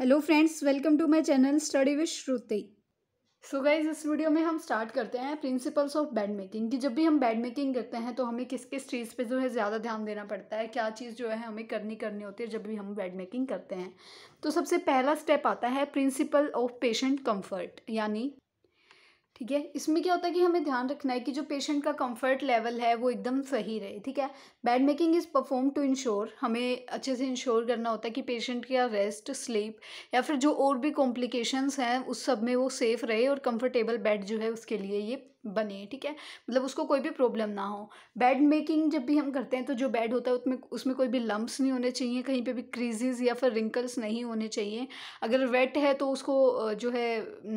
hello friends welcome to my channel study with Shruti so guys इस video में हम start करते हैं प्रिंसिपल्स ऑफ बेड मेकिंग कि जब भी हम बेड मेकिंग करते हैं तो हमें किस किस चीज़ पे जो है ज़्यादा ध्यान देना पड़ता है क्या चीज़ जो है हमें करनी करनी होती है जब भी हम बेड मेकिंग करते हैं तो सबसे पहला स्टेप आता है प्रिंसिपल ऑफ पेशेंट कम्फर्ट यानी ठीक है इसमें क्या होता है कि हमें ध्यान रखना है कि जो पेशेंट का कंफर्ट लेवल है वो एकदम सही रहे ठीक है bed making is perform to ensure हमें अच्छे से इंश्योर करना होता है कि पेशेंट का रेस्ट स्लीप या फिर जो और भी कॉम्प्लिकेशंस हैं उस सब में वो सेफ़ रहे और कंफर्टेबल बेड जो है उसके लिए ये बने ठीक है मतलब उसको कोई भी प्रॉब्लम ना हो बेड मेकिंग जब भी हम करते हैं तो जो बेड होता है उसमें उसमें कोई भी लम्ब्स नहीं होने चाहिए कहीं पे भी क्रीजेज या फिर रिंकल्स नहीं होने चाहिए अगर वेट है तो उसको जो है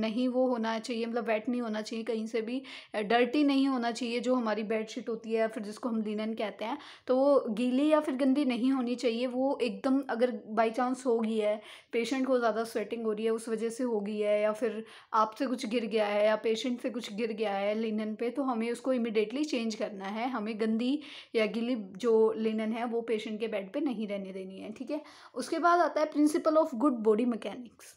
नहीं वो होना चाहिए मतलब वेट नहीं होना चाहिए कहीं से भी डर्टी नहीं होना चाहिए जो हमारी बेडशीट होती है या फिर जिसको हम लिनन कहते हैं तो वो गीली या फिर गंदी नहीं होनी चाहिए वो एकदम अगर बाई चांस हो गई है पेशेंट को ज़्यादा स्वेटिंग हो रही है उस वजह से हो गई है या फिर आपसे कुछ गिर गया है या पेशेंट से कुछ गिर गया है है लिनन पे तो हमें उसको इमिडिएटली चेंज करना है हमें गंदी या गिली जो लिनन है वो पेशेंट के बेड पे नहीं रहने देनी है ठीक है उसके बाद आता है principle of good body mechanics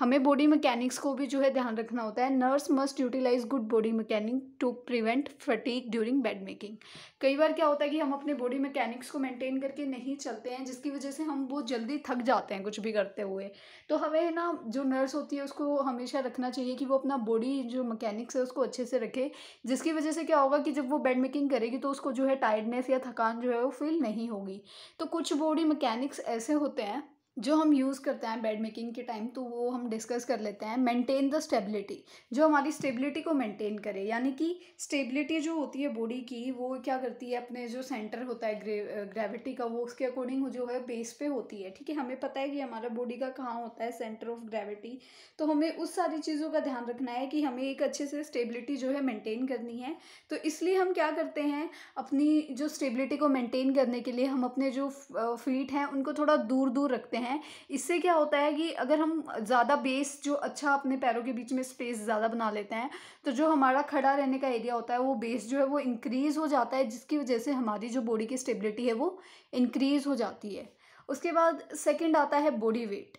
हमें बॉडी मैकेनिक्स को भी जो है ध्यान रखना होता है nurse must utilise good body mechanic to prevent fatigue during bed making कई बार क्या होता है कि हम अपने बॉडी मैकेनिक्स को मेंटेन करके नहीं चलते हैं जिसकी वजह से हम बहुत जल्दी थक जाते हैं कुछ भी करते हुए तो हमें ना जो नर्स होती है उसको हमेशा रखना चाहिए कि वो अपना बॉडी जो मैकेनिक्स है उसको अच्छे से रखे जिसकी वजह से क्या होगा कि जब वो बेड मेकिंग करेगी तो उसको जो है टायर्डनेस या थकान जो है वो फील नहीं होगी तो कुछ बॉडी मैकेनिक्स ऐसे होते हैं जो हम यूज़ करते हैं बेड मेकिंग के टाइम तो वो हम डिस्कस कर लेते हैं मेंटेन द स्टेबिलिटी जो हमारी स्टेबिलिटी को मेंटेन करे यानी कि स्टेबिलिटी जो होती है बॉडी की वो क्या करती है अपने जो सेंटर होता है ग्रे ग्रेविटी का वो उसके अकॉर्डिंग जो है बेस पे होती है ठीक है हमें पता है कि हमारा बॉडी का कहाँ होता है सेंटर ऑफ ग्रेविटी तो हमें उस सारी चीज़ों का ध्यान रखना है कि हमें एक अच्छे से स्टेबिलिटी जो है मेनटेन करनी है तो इसलिए हम क्या करते हैं अपनी जो स्टेबिलिटी को मेनटेन करने के लिए हम अपने जो फीट हैं उनको थोड़ा दूर दूर रखते हैं हैं इससे क्या होता है कि अगर हम ज़्यादा बेस जो अच्छा अपने पैरों के बीच में स्पेस ज़्यादा बना लेते हैं तो जो हमारा खड़ा रहने का एरिया होता है वो बेस जो है वो इंक्रीज़ हो जाता है जिसकी वजह से हमारी जो बॉडी की स्टेबिलिटी है वो इंक्रीज़ हो जाती है उसके बाद सेकेंड आता है बॉडी वेट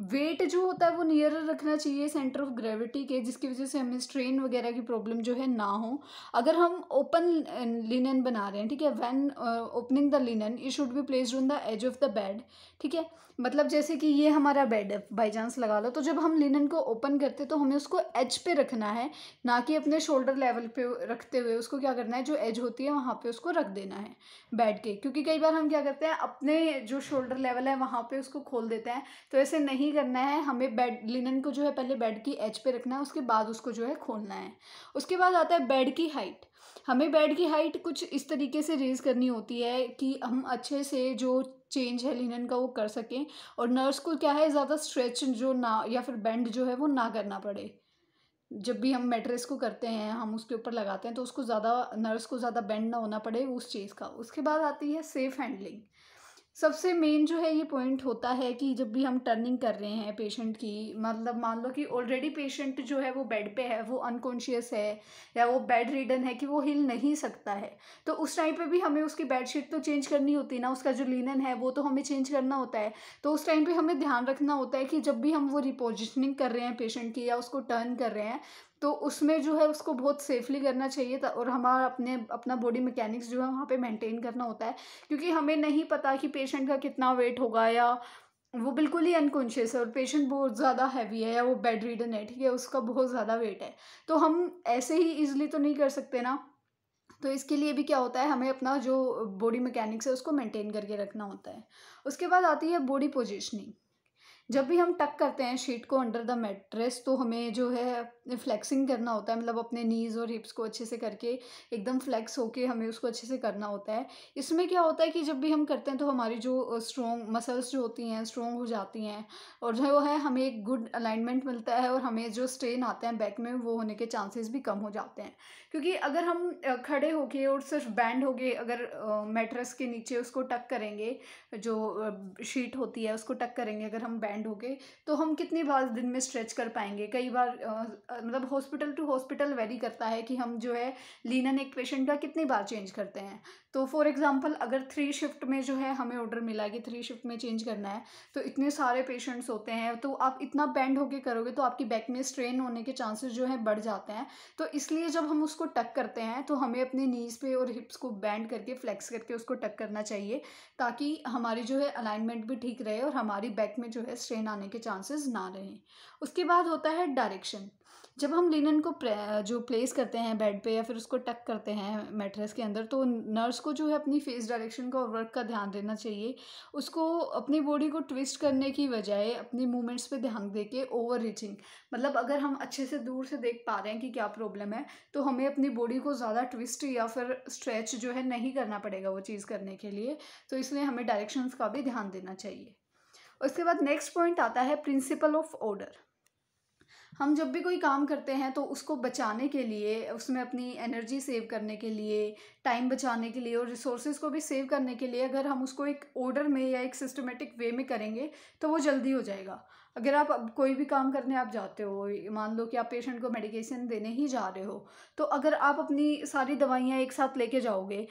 वेट जो होता है वो नियर रखना चाहिए सेंटर ऑफ ग्रेविटी के जिसकी वजह से हमें स्ट्रेन वगैरह की प्रॉब्लम जो है ना हो अगर हम ओपन लिनन बना रहे हैं ठीक है when opening the linen it should be placed on the edge of the bed ठीक है मतलब जैसे कि ये हमारा बेड है बाई चांस लगा लो तो जब हम लिनन को ओपन करते तो हमें उसको एज पे रखना है ना कि अपने शोल्डर लेवल पे रखते हुए उसको क्या करना है जो एज होती है वहाँ पे उसको रख देना है बेड के क्योंकि कई बार हम क्या करते हैं अपने जो शोल्डर लेवल है वहाँ पे उसको खोल देते हैं तो ऐसे नहीं नहीं करना है हमें बेड लिनन को जो है पहले बेड की एज पे रखना है उसके बाद उसको जो है खोलना है उसके बाद आता है बेड की हाइट हमें बेड की हाइट कुछ इस तरीके से रेज़ करनी होती है कि हम अच्छे से जो चेंज है लिनन का वो कर सकें और नर्स को क्या है ज़्यादा स्ट्रेच जो ना या फिर बेंड जो है वो ना करना पड़े जब भी हम मेट्रेस को करते हैं हम उसके ऊपर लगाते हैं तो उसको ज़्यादा नर्स को ज़्यादा बेंड ना होना पड़े उस चीज़ का उसके बाद आती है सेफ़ हैंडलिंग सबसे मेन जो है ये पॉइंट होता है कि जब भी हम टर्निंग कर रहे हैं पेशेंट की मतलब मान लो कि ऑलरेडी पेशेंट जो है वो बेड पे है वो अनकॉन्शियस है या वो बेड रिडन है कि वो हिल नहीं सकता है तो उस टाइम पे भी हमें उसकी बेडशीट तो चेंज करनी होती है ना उसका जो लिनन है वो तो हमें चेंज करना होता है तो उस टाइम पर हमें ध्यान रखना होता है कि जब भी हम वो रिपोजिशनिंग कर रहे हैं पेशेंट की या उसको टर्न कर रहे हैं तो उसमें जो है उसको बहुत सेफली करना चाहिए और हमारा अपने अपना बॉडी मैकेनिक्स जो है वहाँ पे मेंटेन करना होता है क्योंकि हमें नहीं पता कि पेशेंट का कितना वेट होगा या वो बिल्कुल ही अनकॉन्शियस है और पेशेंट बहुत ज़्यादा हैवी है या वो बेड रीडन है ठीक है उसका बहुत ज़्यादा वेट है तो हम ऐसे ही ईजिली तो नहीं कर सकते ना तो इसके लिए भी क्या होता है हमें अपना जो बॉडी मैकेनिक्स है उसको मेंटेन करके रखना होता है उसके बाद आती है बॉडी पोजिशनिंग जब भी हम टक करते हैं शीट को अंडर द मेट्रेस तो हमें जो है फ्लैक्सिंग करना होता है मतलब अपने नीज़ और हिप्स को अच्छे से करके एकदम फ्लैक्स होके हमें उसको अच्छे से करना होता है इसमें क्या होता है कि जब भी हम करते हैं तो हमारी जो स्ट्रॉन्ग मसल्स जो होती हैं स्ट्रॉन्ग हो जाती हैं और जो है हमें एक गुड अलाइनमेंट मिलता है और हमें जो स्ट्रेन आते हैं बैक में वो होने के चांसेस भी कम हो जाते हैं क्योंकि अगर हम खड़े होके और सिर्फ बैंड होके अगर मेट्रेस के नीचे उसको टक करेंगे जो शीट होती है उसको टक करेंगे अगर हम बैंड बैंड हो गए तो हम कितनी बार दिन में स्ट्रेच कर पाएंगे कई बार मतलब हॉस्पिटल टू हॉस्पिटल वेरी करता है कि हम जो है लीनन एक पेशेंट का कितनी बार चेंज करते हैं तो फॉर एग्ज़ाम्पल अगर थ्री शिफ्ट में जो है हमें ऑर्डर मिला कि थ्री शिफ्ट में चेंज करना है तो इतने सारे पेशेंट्स होते हैं तो आप इतना बैंड होके करोगे तो आपकी बैक में स्ट्रेन होने के चांसेस जो है बढ़ जाते हैं तो इसलिए जब हम उसको टक करते हैं तो हमें अपने नीज़ पे और हिप्स को बैंड करके फ्लेक्स करके उसको टक करना चाहिए ताकि हमारी जो है अलाइनमेंट भी ठीक रहे और हमारी बैक में जो है स्ट्रेन आने के चांसेस ना रहें उसके बाद होता है डायरेक्शन जब हम लिनन को जो प्लेस करते हैं बेड पे या फिर उसको टक करते हैं मेट्रेस के अंदर तो नर्स को जो है अपनी फेस डायरेक्शन का वर्क का ध्यान देना चाहिए उसको अपनी बॉडी को ट्विस्ट करने की बजाय अपनी मूवमेंट्स पे ध्यान दे के ओवर रीचिंग मतलब अगर हम अच्छे से दूर से देख पा रहे हैं कि क्या प्रॉब्लम है तो हमें अपनी बॉडी को ज़्यादा ट्विस्ट या फिर स्ट्रेच जो है नहीं करना पड़ेगा वो चीज़ करने के लिए तो इसलिए हमें डायरेक्शंस का भी ध्यान देना चाहिए उसके बाद नेक्स्ट पॉइंट आता है प्रिंसिपल ऑफ ऑर्डर हम जब भी कोई काम करते हैं तो उसको बचाने के लिए उसमें अपनी एनर्जी सेव करने के लिए टाइम बचाने के लिए और रिसोर्सेज को भी सेव करने के लिए अगर हम उसको एक ऑर्डर में या एक सिस्टमेटिक वे में करेंगे तो वो जल्दी हो जाएगा अगर आप अब कोई भी काम करने आप जाते हो मान लो कि आप पेशेंट को मेडिकेशन देने ही जा रहे हो तो अगर आप अपनी सारी दवाइयाँ एक साथ लेके जाओगे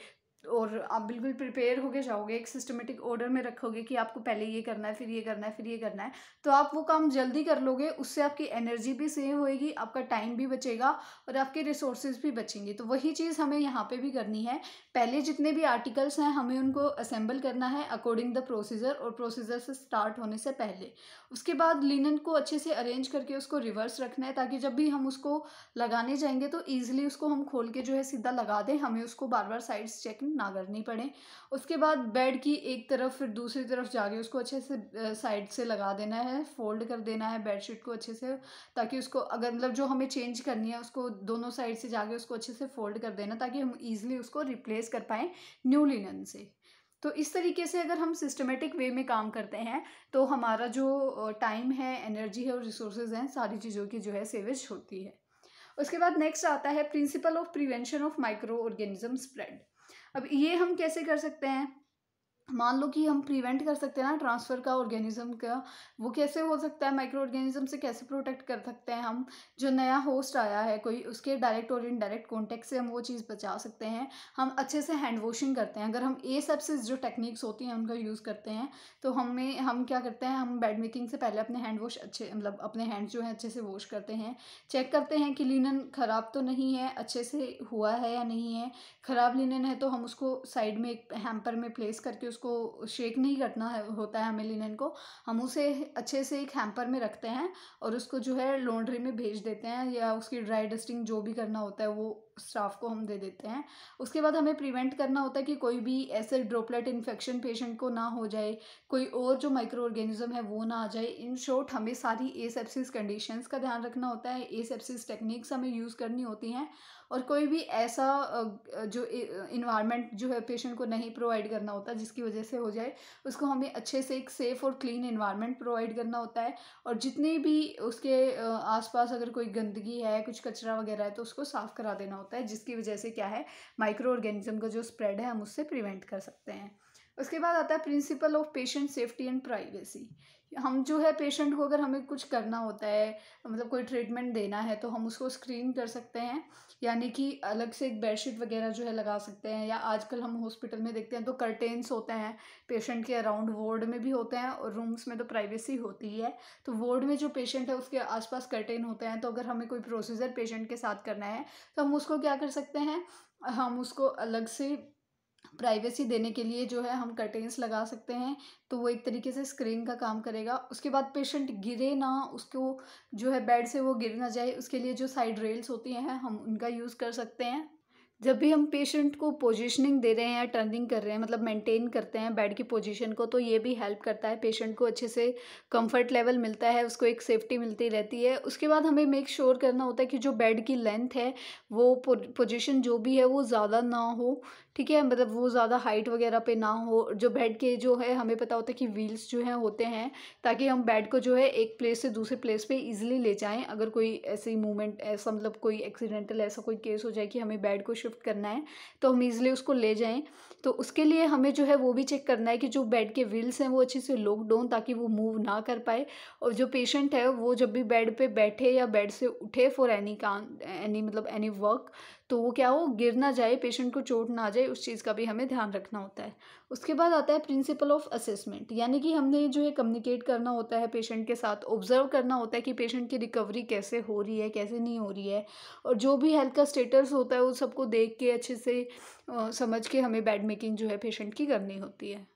और आप बिल्कुल प्रिपेयर होके जाओगे एक सिस्टमेटिक ऑर्डर में रखोगे कि आपको पहले ये करना है फिर ये करना है फिर ये करना है तो आप वो काम जल्दी कर लोगे उससे आपकी एनर्जी भी सेव होएगी आपका टाइम भी बचेगा और आपके रिसोर्सेज भी बचेंगे तो वही चीज़ हमें यहाँ पे भी करनी है पहले जितने भी आर्टिकल्स हैं हमें उनको असेंबल करना है अकॉर्डिंग द प्रोसीजर और प्रोसीजर से स्टार्ट होने से पहले उसके बाद लिनन को अच्छे से अरेंज करके उसको रिवर्स रखना है ताकि जब भी हम उसको लगाने जाएंगे तो ईजिली उसको हम खोल के जो है सीधा लगा दें हमें उसको बार बार साइड्स चेक ना करनी पड़े उसके बाद बेड की एक तरफ फिर दूसरी तरफ जाके उसको अच्छे से साइड से लगा देना है फोल्ड कर देना है बेडशीट को अच्छे से ताकि उसको अगर मतलब जो हमें चेंज करनी है उसको दोनों साइड से जाके उसको अच्छे से फोल्ड कर देना ताकि हम ईज़िली उसको रिप्लेस कर पाएँ न्यू लिनन से तो इस तरीके से अगर हम सिस्टमेटिक वे में काम करते हैं तो हमारा जो टाइम है एनर्जी है और रिसोर्सेज हैं सारी चीज़ों की जो है सेवेज होती है उसके बाद नेक्स्ट आता है principle of prevention of micro organism spread अब ये हम कैसे कर सकते हैं मान लो कि हम प्रिवेंट कर सकते हैं ना ट्रांसफ़र का ऑर्गेनिज्म का वो कैसे हो सकता है माइक्रो ऑर्गेनिज्म से कैसे प्रोटेक्ट कर सकते हैं हम जो नया होस्ट आया है कोई उसके डायरेक्ट और इनडायरेक्ट कॉन्टेक्ट से हम वो चीज़ बचा सकते हैं हम अच्छे से हैंड वॉशिंग करते हैं अगर हम ए सबसे जो टेक्निक्स होती हैं उनका यूज़ करते हैं तो हमें हम क्या करते हैं हम बेड मेकिंग से पहले अपने हैंड वॉश अच्छे मतलब अपने हैंड जो हैं अच्छे से वॉश करते हैं चेक करते हैं कि लिनन ख़राब तो नहीं है अच्छे से हुआ है या नहीं है ख़राब लिनन है तो हम उसको साइड में एक हैम्पर में प्लेस करके उसको शेक नहीं करना है होता है हमें लिनन को हम उसे अच्छे से एक हैम्पर में रखते हैं और उसको जो है लॉन्ड्री में भेज देते हैं या उसकी ड्राई डस्टिंग जो भी करना होता है वो स्टाफ को हम दे देते हैं उसके बाद हमें प्रिवेंट करना होता है कि कोई भी ऐसे ड्रोपलेट इन्फेक्शन पेशेंट को ना हो जाए कोई और जो माइक्रो ऑर्गेनिज्म है वो ना आ जाए इन शॉर्ट हमें सारी एसेप्सिस कंडीशंस का ध्यान रखना होता है एसेप्सिस टेक्निक्स हमें यूज़ करनी होती हैं और कोई भी ऐसा जो इन्वायरमेंट जो है पेशेंट को नहीं प्रोवाइड करना होता जिसकी वजह से हो जाए उसको हमें अच्छे से एक सेफ़ और क्लीन इन्वायरमेंट प्रोवाइड करना होता है और जितने भी उसके आसपास अगर कोई गंदगी है कुछ कचरा वगैरह है तो उसको साफ़ करा देना होता है होता है जिसकी वजह से क्या है माइक्रो ऑर्गेनिज्म का जो स्प्रेड है हम उससे प्रिवेंट कर सकते हैं उसके बाद आता है principle of patient safety and privacy हम जो है पेशेंट को अगर हमें कुछ करना होता है मतलब कोई ट्रीटमेंट देना है तो हम उसको स्क्रीन कर सकते हैं यानी कि अलग से एक बेडशीट वगैरह जो है लगा सकते हैं या आजकल हम हॉस्पिटल में देखते हैं तो कर्टेन्स होते हैं पेशेंट के अराउंड वार्ड में भी होते हैं और रूम्स में तो प्राइवेसी होती ही है तो वार्ड में जो पेशेंट है उसके आसपास कर्टेन होते हैं तो अगर हमें कोई प्रोसीजर पेशेंट के साथ करना है तो हम उसको क्या कर सकते हैं हम उसको अलग से प्राइवेसी देने के लिए जो है हम कर्टेंस लगा सकते हैं तो वो एक तरीके से स्क्रीन का काम करेगा उसके बाद पेशेंट गिरे ना उसको जो है बेड से वो गिर ना जाए उसके लिए जो साइड रेल्स होती हैं हम उनका यूज़ कर सकते हैं जब भी हम पेशेंट को पोजीशनिंग दे रहे हैं या टर्निंग कर रहे हैं मतलब मेंटेन करते हैं बेड की पोजीशन को तो ये भी हेल्प करता है पेशेंट को अच्छे से कंफर्ट लेवल मिलता है उसको एक सेफ्टी मिलती रहती है उसके बाद हमें मेक श्योर sure करना होता है कि जो बेड की लेंथ है वो पोजीशन जो भी है वो ज़्यादा ना हो ठीक है मतलब वो ज़्यादा हाइट वगैरह पे ना हो जो बेड के जो है हमें पता होता है कि व्हील्स जो हैं होते हैं ताकि हम बेड को जो है एक प्लेस से दूसरे प्लेस पे इजीली ले जाएं अगर कोई ऐसी मूवमेंट ऐसा मतलब कोई एक्सीडेंटल ऐसा कोई केस हो जाए कि हमें बेड को शिफ्ट करना है तो हम ईज़िली उसको ले जाएँ तो उसके लिए हमें जो है वो भी चेक करना है कि जो बेड के व्हील्स हैं वो अच्छे से डों ताकि वो मूव ना कर पाए और जो पेशेंट है वो जब भी बेड पर बैठे या बेड से उठे फॉर एनी काम एनी मतलब एनी वर्क तो वो क्या हो गिर ना जाए पेशेंट को चोट ना आ जाए उस चीज़ का भी हमें ध्यान रखना होता है उसके बाद आता है प्रिंसिपल ऑफ असेसमेंट यानी कि हमने जो है कम्युनिकेट करना होता है पेशेंट के साथ ऑब्जर्व करना होता है कि पेशेंट की रिकवरी कैसे हो रही है कैसे नहीं हो रही है और जो भी हेल्थ का स्टेटस होता है वो सबको देख के अच्छे से आ, समझ के हमें बेड मेकिंग जो है पेशेंट की करनी होती है